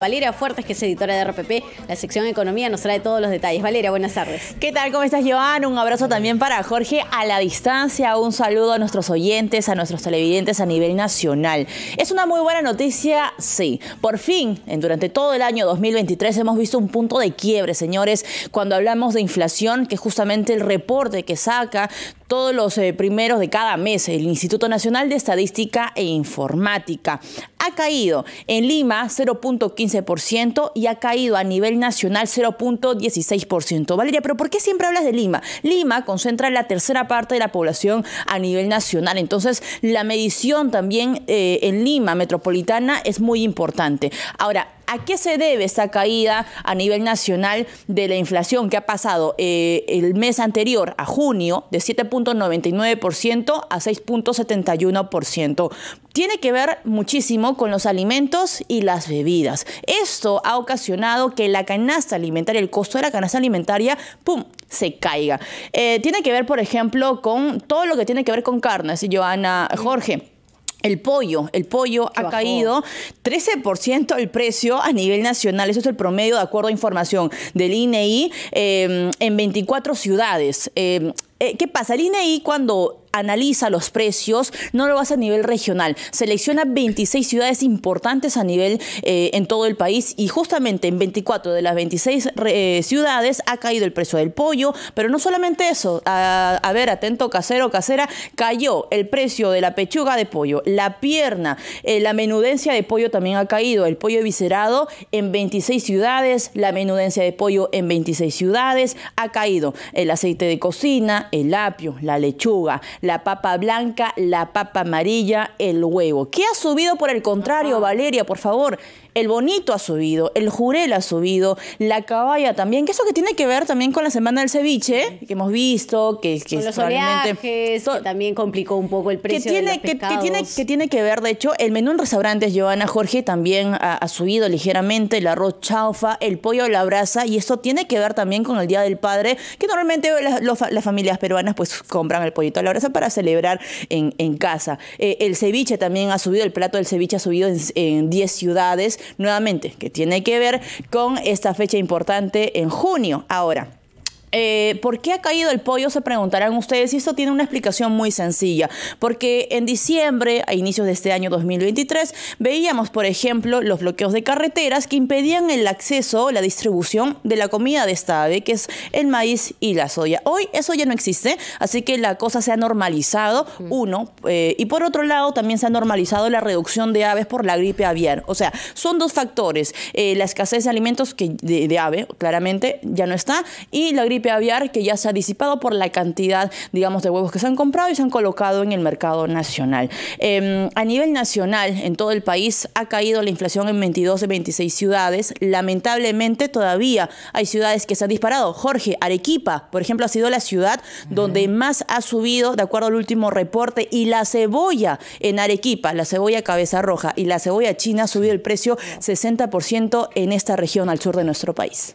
Valeria Fuertes, que es editora de RPP, la sección Economía, nos trae todos los detalles. Valeria, buenas tardes. ¿Qué tal? ¿Cómo estás, Joan? Un abrazo también para Jorge a la distancia. Un saludo a nuestros oyentes, a nuestros televidentes a nivel nacional. Es una muy buena noticia, sí. Por fin, durante todo el año 2023 hemos visto un punto de quiebre, señores, cuando hablamos de inflación, que es justamente el reporte que saca todos los eh, primeros de cada mes. El Instituto Nacional de Estadística e Informática ha caído en Lima 0.15% y ha caído a nivel nacional 0.16%. Valeria, pero ¿por qué siempre hablas de Lima? Lima concentra la tercera parte de la población a nivel nacional, entonces la medición también eh, en Lima metropolitana es muy importante. Ahora, ¿A qué se debe esta caída a nivel nacional de la inflación que ha pasado eh, el mes anterior, a junio, de 7.99% a 6.71%? Tiene que ver muchísimo con los alimentos y las bebidas. Esto ha ocasionado que la canasta alimentaria, el costo de la canasta alimentaria, ¡pum!, se caiga. Eh, tiene que ver, por ejemplo, con todo lo que tiene que ver con carnes, Joana Jorge. El pollo, el pollo ha caído 13% el precio a nivel nacional. Eso es el promedio de acuerdo a información del INEI e eh, en 24 ciudades. Eh, eh, ¿Qué pasa? El INEI e cuando analiza los precios, no lo hace a nivel regional, selecciona 26 ciudades importantes a nivel eh, en todo el país y justamente en 24 de las 26 eh, ciudades ha caído el precio del pollo, pero no solamente eso, a, ver, atento casero, casera, cayó el precio de la pechuga de pollo, la pierna, eh, la menudencia de pollo también ha caído, el pollo viscerado en 26 ciudades, la menudencia de pollo en 26 ciudades, ha caído el aceite de cocina, el apio, la lechuga, la papa blanca, la papa amarilla, el huevo. ¿Qué ha subido por el contrario, Valeria? Por favor, el bonito ha subido, el jurel ha subido, la caballa también, que eso que tiene que ver también con la semana del ceviche, que hemos visto, que, que con los oleajes, que también complicó un poco el precio tiene, de los Que, tiene, que ver, de hecho, el menú en restaurantes, Giovanna Jorge, también ha, subido ligeramente, el arroz chaufa, el pollo a la brasa, y eso tiene que ver también con el Día del Padre, que normalmente las, las familias peruanas pues compran el pollito a la brasa para celebrar en, casa. Eh, el ceviche también ha subido, el plato del ceviche ha subido en 10 ciudades nuevamente, que tiene que ver con esta fecha importante en junio. Ahora, eh, ¿Por qué ha caído el pollo? Se preguntarán ustedes. Y esto tiene una explicación muy sencilla. Porque en diciembre, a inicios de este año 2023, veíamos, por ejemplo, los bloqueos de carreteras que impedían el acceso o la distribución de la comida de esta ave, que es el maíz y la soya. Hoy eso ya no existe, así que la cosa se ha normalizado, mm. uno. Eh, y por otro lado, también se ha normalizado la reducción de aves por la gripe aviar. O sea, son dos factores. Eh, la escasez de alimentos que de, de ave, claramente, ya no está, y la gripe aviar que ya se ha disipado por la cantidad, digamos, de huevos que se han comprado y se han colocado en el mercado nacional. Em, a nivel nacional, en todo el país, ha caído la inflación en 22 de 26 ciudades. Lamentablemente, todavía hay ciudades que se han disparado. Jorge, Arequipa, por ejemplo, ha sido la ciudad donde más ha subido, de acuerdo al último reporte, y la cebolla en Arequipa, la cebolla cabeza roja y la cebolla china ha subido el precio 60% en esta región al sur de nuestro país.